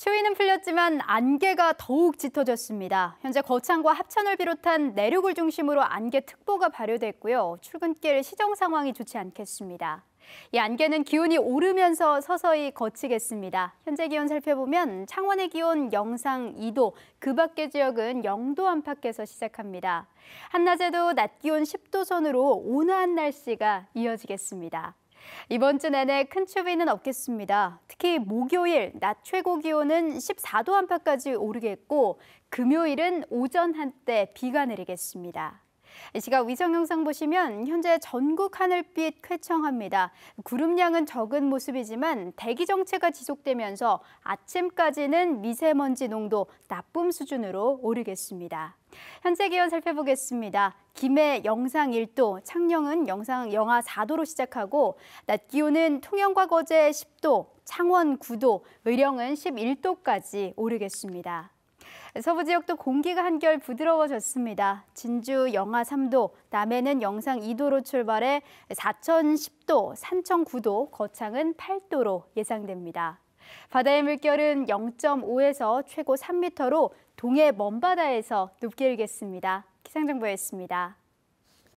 추위는 풀렸지만 안개가 더욱 짙어졌습니다. 현재 거창과 합천을 비롯한 내륙을 중심으로 안개특보가 발효됐고요. 출근길 시정 상황이 좋지 않겠습니다. 이 안개는 기온이 오르면서 서서히 거치겠습니다. 현재 기온 살펴보면 창원의 기온 영상 2도, 그 밖의 지역은 0도 안팎에서 시작합니다. 한낮에도 낮 기온 10도 선으로 온화한 날씨가 이어지겠습니다. 이번 주 내내 큰 추위는 없겠습니다. 특히 목요일 낮 최고 기온은 14도 안팎까지 오르겠고 금요일은 오전 한때 비가 내리겠습니다. 이 시각 위성 영상 보시면 현재 전국 하늘빛 쾌청합니다. 구름량은 적은 모습이지만 대기 정체가 지속되면서 아침까지는 미세먼지 농도 나쁨 수준으로 오르겠습니다. 현재 기온 살펴보겠습니다. 김해 영상 1도, 창녕은 영상 영하 4도로 시작하고 낮 기온은 통영과 거제 10도, 창원 9도, 의령은 11도까지 오르겠습니다. 서부 지역도 공기가 한결 부드러워졌습니다. 진주 영하 3도, 남해는 영상 2도로 출발해 사천 10도, 산청 9도, 거창은 8도로 예상됩니다. 바다의 물결은 0.5에서 최고 3m로 동해 먼바다에서 높게 일겠습니다. 기상정보였습니다.